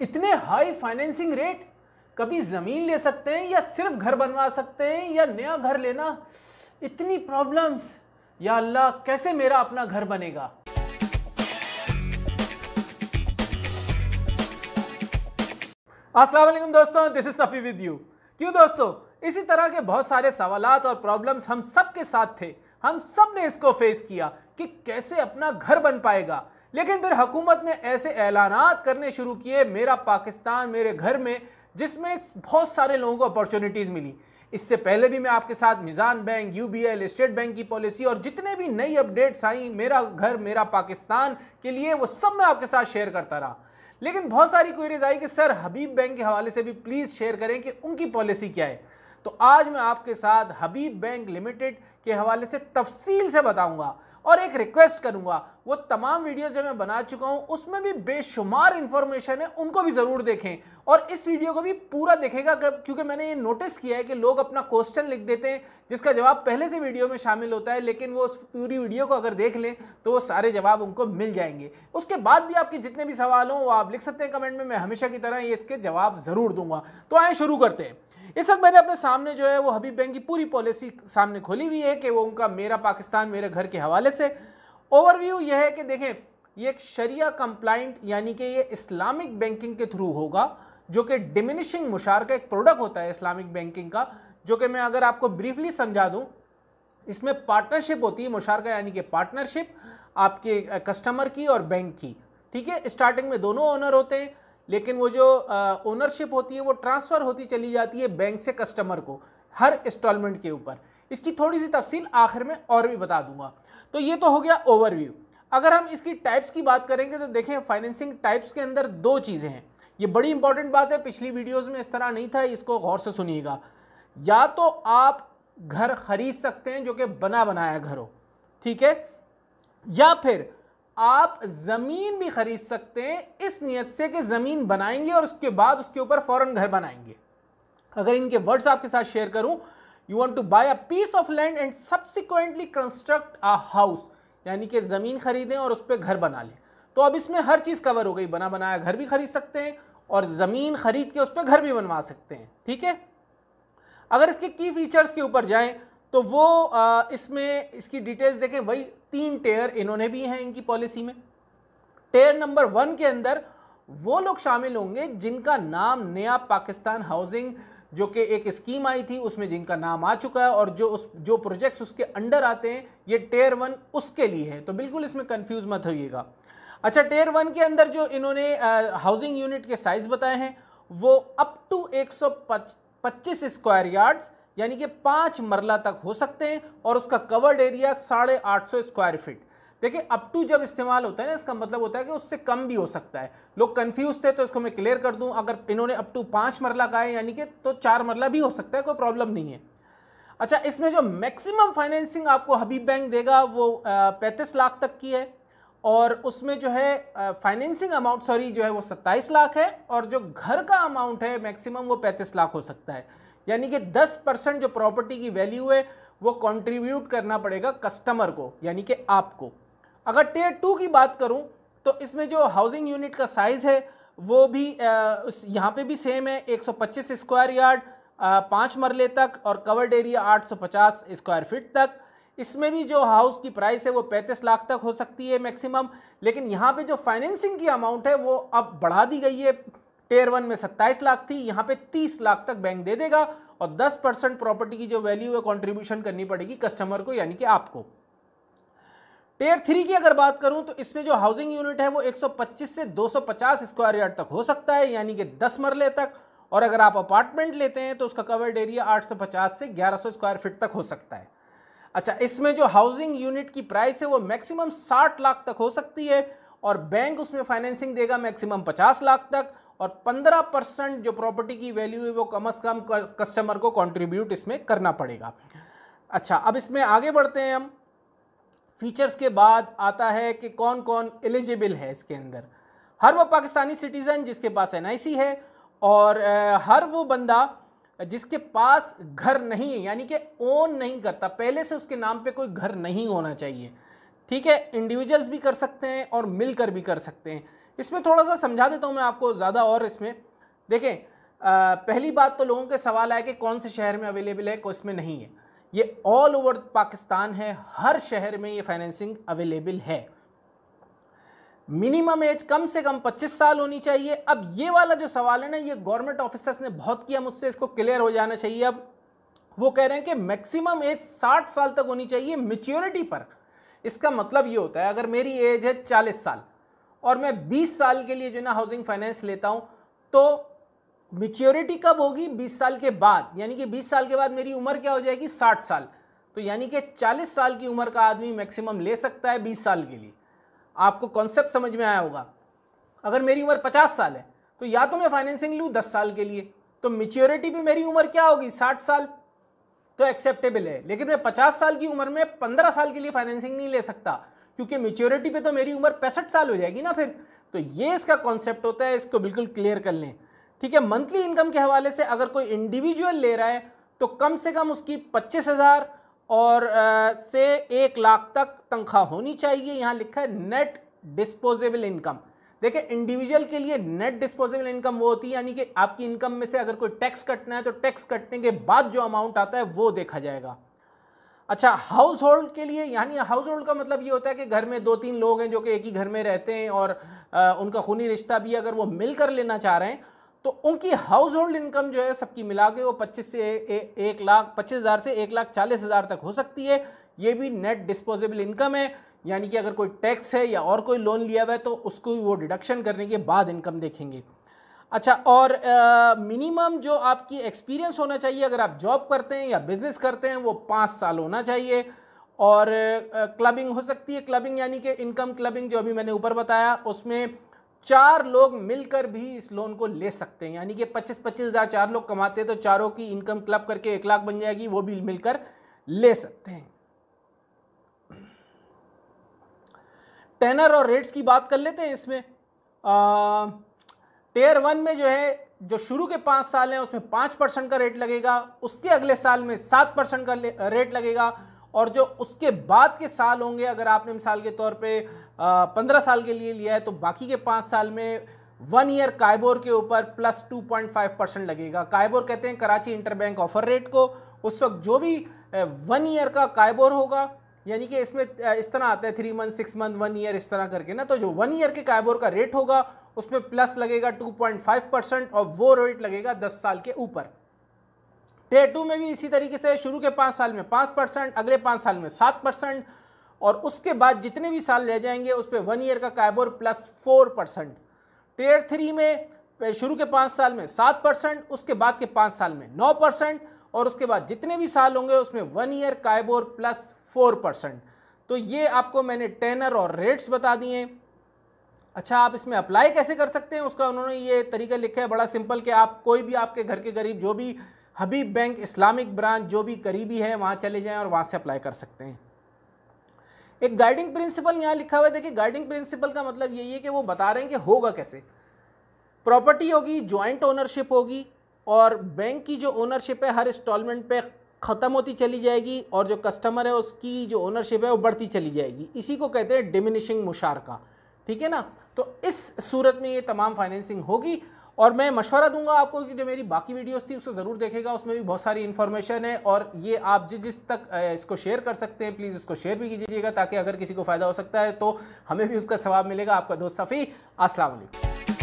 इतने high financing rate कभी ज़मीन ले सकते हैं या सिर्फ घर बनवा सकते हैं या नया घर लेना इतनी प्रॉब्लम्स या अल्लाह कैसे मेरा अपना घर बनेगा असलम दोस्तों this is Safi with you क्यों दोस्तों इसी तरह के बहुत सारे सवाल और प्रॉब्लम्स हम सब के साथ थे हम सब ने इसको फेस किया कि कैसे अपना घर बन पाएगा लेकिन फिर हुकूमत ने ऐसे ऐलान करने शुरू किए मेरा पाकिस्तान मेरे घर में जिसमें बहुत सारे लोगों को अपॉर्चुनिटीज़ मिली इससे पहले भी मैं आपके साथ Meezan bank U B L state bank की पॉलिसी और जितने भी नई अपडेट्स आई मेरा घर मेरा पाकिस्तान के लिए वो सब मैं आपके साथ शेयर करता रहा लेकिन बहुत सारी क्वेरीज आई कि सर हबीब बैंक के हवाले से भी प्लीज़ शेयर करें कि उनकी पॉलिसी क्या है तो आज मैं आपके साथ हबीब बैंक लिमिटेड के हवाले से तफसील से बताऊँगा और एक रिक्वेस्ट करूंगा वो तमाम वीडियो जो मैं बना चुका हूँ उसमें भी बेशुमार इंफॉर्मेशन है उनको भी ज़रूर देखें और इस वीडियो को भी पूरा देखेगा क्योंकि मैंने ये नोटिस किया है कि लोग अपना क्वेश्चन लिख देते हैं जिसका जवाब पहले से वीडियो में शामिल होता है लेकिन वो उस पूरी वीडियो को अगर देख लें तो वो सारे जवाब उनको मिल जाएंगे उसके बाद भी आपके जितने भी सवाल हों वो आप लिख सकते हैं कमेंट में मैं हमेशा की तरह ये इसके जवाब ज़रूर दूंगा तो आए शुरू करते हैं इस वक्त मैंने अपने सामने जो है वो हबीब बैंक की पूरी पॉलिसी सामने खोली हुई है कि वो उनका मेरा पाकिस्तान मेरे घर के हवाले से ओवरव्यू यह है कि देखें ये एक शरिया कंप्लाइंट यानी कि ये इस्लामिक बैंकिंग के थ्रू होगा जो कि डिमिनिशिंग मुशार का एक प्रोडक्ट होता है इस्लामिक बैंकिंग का जो कि मैं अगर आपको ब्रीफली समझा दूँ इसमें पार्टनरशिप होती है मुशारका यानी कि पार्टनरशिप आपके कस्टमर की और बैंक की ठीक है स्टार्टिंग में दोनों ओनर होते हैं लेकिन वो जो ओनरशिप होती है वो ट्रांसफ़र होती चली जाती है बैंक से कस्टमर को हर इंस्टॉलमेंट के ऊपर इसकी थोड़ी सी तफसील आखिर में और भी बता दूंगा तो ये तो हो गया ओवरव्यू अगर हम इसकी टाइप्स की बात करेंगे तो देखें फाइनेंसिंग टाइप्स के अंदर दो चीज़ें हैं ये बड़ी इंपॉर्टेंट बात है पिछली वीडियोज़ में इस तरह नहीं था इसको गौर से सुनिएगा या तो आप घर खरीद सकते हैं जो कि बना बनाया घर हो ठीक है या फिर आप ज़मीन भी ख़रीद सकते हैं इस नियत से कि ज़मीन बनाएंगे और उसके बाद उसके ऊपर फ़ौरन घर बनाएंगे अगर इनके वर्ड्स आपके साथ शेयर करूं you want to buy a piece of land and subsequently construct a house यानी कि ज़मीन खरीदें और उस पर घर बना लें तो अब इसमें हर चीज़ कवर हो गई बना बनाया घर भी खरीद सकते हैं और ज़मीन खरीद के उस पर घर भी बनवा सकते हैं ठीक है अगर इसके की फीचर्स के ऊपर जाएं तो वो इसमें इसकी डिटेल्स देखें वही तीन टेयर इन्होंने भी हैं इनकी पॉलिसी में टेयर नंबर वन के अंदर वो लोग शामिल होंगे जिनका नाम नया पाकिस्तान हाउसिंग जो कि एक स्कीम आई थी उसमें जिनका नाम आ चुका है और जो उस जो प्रोजेक्ट्स उसके अंडर आते हैं ये टेयर वन उसके लिए है तो बिल्कुल इसमें कंफ्यूज मत होइएगा अच्छा टेयर वन के अंदर जो इन्होंने हाउसिंग यूनिट के साइज़ बताए हैं वो अप टू एक सौ पच्चीस स्क्वायर यार्ड्स यानी कि पांच मरला तक हो सकते हैं और उसका कवर्ड एरिया साढ़े आठ सौ स्क्वायर फीट देखिए अप टू जब इस्तेमाल होता है ना इसका मतलब होता है कि उससे कम भी हो सकता है लोग कंफ्यूज थे तो इसको मैं क्लियर कर दूं अगर इन्होंने अप टू पाँच मरला कहा है यानी कि तो चार मरला भी हो सकता है कोई प्रॉब्लम नहीं है अच्छा इसमें जो मैक्सिमम फाइनेंसिंग आपको हबीब बैंक देगा वो पैंतीस लाख तक की है और उसमें जो है फाइनेंसिंग अमाउंट सॉरी जो है वो सत्ताईस लाख है और जो घर का अमाउंट है मैक्सिमम वो पैंतीस लाख हो सकता है यानी कि 10 परसेंट जो प्रॉपर्टी की वैल्यू है वो कंट्रीब्यूट करना पड़ेगा कस्टमर को यानी कि आपको अगर टेयर टू की बात करूं तो इसमें जो हाउसिंग यूनिट का साइज़ है वो भी यहाँ पे भी सेम है 125 स्क्वायर यार्ड पाँच मरले तक और कवर्ड एरिया 850 स्क्वायर फिट तक इसमें भी जो हाउस की प्राइस है वो 35 लाख तक हो सकती है मैक्सिमम लेकिन यहाँ पे जो फाइनेंसिंग की अमाउंट है वो अब बढ़ा दी गई है टेयर वन में 27 लाख थी यहां पे 30 लाख तक बैंक दे देगा और 10 परसेंट प्रॉपर्टी की जो वैल्यू है कॉन्ट्रीब्यूशन करनी पड़ेगी कस्टमर को यानी कि आपको टेयर थ्री की अगर बात करूं तो इसमें जो हाउसिंग यूनिट है वो 125 से 250 स्क्वायर यार्ड तक हो सकता है यानी कि 10 मरले तक और अगर आप अपार्टमेंट लेते हैं तो उसका कवर्ड एरिया 850 से 1100 स्क्वायर फीट तक हो सकता है अच्छा इसमें जो हाउसिंग यूनिट की प्राइस है वो मैक्सिमम 60 लाख तक हो सकती है और बैंक उसमें फाइनेंसिंग देगा मैक्सिमम 50 लाख तक और 15 परसेंट जो प्रॉपर्टी की वैल्यू है वो कम से कम कस्टमर को कंट्रीब्यूट इसमें करना पड़ेगा अच्छा अब इसमें आगे बढ़ते हैं हम फीचर्स के बाद आता है कि कौन कौन एलिजिबल है इसके अंदर हर वो पाकिस्तानी सिटीज़न जिसके पास एन है और हर वो बंदा जिसके पास घर नहीं है यानी कि ओन नहीं करता पहले से उसके नाम पे कोई घर नहीं होना चाहिए ठीक है इंडिविजुअल्स भी कर सकते हैं और मिलकर भी कर सकते हैं इसमें थोड़ा सा समझा देता हूँ मैं आपको ज़्यादा और इसमें देखें पहली बात तो लोगों के सवाल आया कि कौन से शहर में अवेलेबल है कौन में नहीं है ये ऑल ओवर पाकिस्तान है हर शहर में ये फाइनेंसिंग अवेलेबल है मिनिमम एज कम से कम 25 साल होनी चाहिए अब ये वाला जो सवाल है ना ये गवर्नमेंट ऑफिसर्स ने बहुत किया मुझसे इसको क्लियर हो जाना चाहिए अब वो कह रहे हैं कि मैक्सिमम एज 60 साल तक होनी चाहिए मेच्योरिटी पर इसका मतलब ये होता है अगर मेरी एज है 40 साल और मैं 20 साल के लिए जो ना हाउसिंग फाइनेंस लेता हूं तो मिच्योरिटी कब होगी 20 साल के बाद यानी कि 20 साल के बाद मेरी उम्र क्या हो जाएगी 60 साल तो यानी कि 40 साल की उम्र का आदमी मैक्सिमम ले सकता है 20 साल के लिए आपको कॉन्सेप्ट समझ में आया होगा अगर मेरी उम्र 50 साल है तो या तो मैं फाइनेंसिंग लूँ 10 साल के लिए तो मेच्योरिटी भी मेरी उम्र क्या होगी 60 साल तो एक्सेप्टेबल है लेकिन मैं 50 साल की उम्र में 15 साल के लिए फाइनेंसिंग नहीं ले सकता क्योंकि मेच्योरिटी पे तो मेरी उम्र पैंसठ साल हो जाएगी ना फिर तो ये इसका कॉन्सेप्ट होता है इसको बिल्कुल क्लियर कर लें ठीक है मंथली इनकम के हवाले से अगर कोई इंडिविजुअल ले रहा है तो कम से कम उसकी पच्चीस हज़ार और आ, से एक लाख तक तनख्वाह होनी चाहिए यहाँ लिखा है नेट डिस्पोजेबल इनकम देखिए इंडिविजुअल के लिए नेट डिस्पोजेबल इनकम वो होती है यानी कि आपकी इनकम में से अगर कोई टैक्स कटना है तो टैक्स कटने के बाद जो अमाउंट आता है वो देखा जाएगा अच्छा हाउस होल्ड के लिए यानी हाउस होल्ड का मतलब ये होता है कि घर में दो तीन लोग हैं जो कि एक ही घर में रहते हैं और आ, उनका खूनी रिश्ता भी अगर वो मिल कर लेना चाह रहे हैं तो उनकी हाउस होल्ड इनकम जो है सबकी मिला के वो पच्चीस से एक लाख पच्चीस हज़ार से एक लाख चालीस हज़ार तक हो सकती है ये भी नेट डिस्पोजेबल इनकम है यानी कि अगर कोई टैक्स है या और कोई लोन लिया हुआ है तो उसको वो डिडक्शन करने के बाद इनकम देखेंगे अच्छा और मिनिमम जो आपकी एक्सपीरियंस होना चाहिए अगर आप जॉब करते हैं या बिजनेस करते हैं वो पाँच साल होना चाहिए और क्लबिंग हो सकती है क्लबिंग यानी कि इनकम क्लबिंग जो अभी मैंने ऊपर बताया उसमें चार लोग मिलकर भी इस लोन को ले सकते हैं यानी कि पच्चीस पच्चीस हज़ार चार लोग कमाते हैं तो चारों की इनकम क्लब करके एक लाख बन जाएगी वो भी मिलकर ले सकते हैं टेनर और रेट्स की बात कर लेते हैं इसमें आ, टेयर वन में जो है जो शुरू के पाँच साल हैं उसमें पाँच परसेंट का रेट लगेगा उसके अगले साल में सात परसेंट का रेट लगेगा और जो उसके बाद के साल होंगे अगर आपने मिसाल के तौर पे पंद्रह साल के लिए लिया है तो बाकी के पाँच साल में वन ईयर कायबोर के ऊपर plus two point five percent लगेगा कायबोर कहते हैं कराची इंटरबैंक ऑफर रेट को उस वक्त जो भी वन ईयर का कायबोर होगा यानी कि इसमें इस तरह आता है three month six month one year इस तरह करके ना तो जो वन ईयर के कायबोर का रेट होगा उसमें प्लस लगेगा टू पॉइंट फाइव परसेंट और वो रेट लगेगा दस साल के ऊपर टे टू में भी इसी तरीके से शुरू के पाँच साल में पाँच परसेंट अगले पाँच साल में सात परसेंट और उसके बाद जितने भी साल रह जाएंगे उस पर वन ईयर का KIBOR plus four percent tier three में शुरू के पाँच साल में सात परसेंट उसके बाद के पाँच साल में नौ परसेंट और उसके बाद जितने भी साल होंगे उसमें one year KIBOR plus four percent तो ये आपको मैंने टेनर और रेट्स बता दिए अच्छा आप इसमें अप्लाई कैसे कर सकते हैं उसका उन्होंने ये तरीका लिखा है बड़ा सिंपल कि आप कोई भी आपके घर के गरीब जो भी हबीब बैंक इस्लामिक ब्रांच जो भी करीबी है वहाँ चले जाएँ और वहाँ से अप्लाई कर सकते हैं एक गाइडिंग प्रिंसिपल यहाँ लिखा हुआ है देखिए गाइडिंग प्रिंसिपल का मतलब यही है कि वो बता रहे हैं कि होगा कैसे प्रॉपर्टी होगी जॉइंट ओनरशिप होगी और बैंक की जो ओनरशिप है हर इंस्टॉलमेंट पे ख़त्म होती चली जाएगी और जो कस्टमर है उसकी जो ओनरशिप है वो बढ़ती चली जाएगी इसी को कहते हैं डिमिनिशिंग मुशारका ठीक है ना तो इस सूरत में ये तमाम फाइनेंसिंग होगी और मैं मशवरा दूंगा आपको कि जो मेरी बाकी वीडियोस थी उसको ज़रूर देखेगा उसमें भी बहुत सारी इन्फॉर्मेशन है और ये आप जिस जिस तक इसको शेयर कर सकते हैं प्लीज़ इसको शेयर भी कीजिएगा ताकि अगर किसी को फ़ायदा हो सकता है तो हमें भी उसका सवाब मिलेगा आपका दोस्त सफ़ी असलम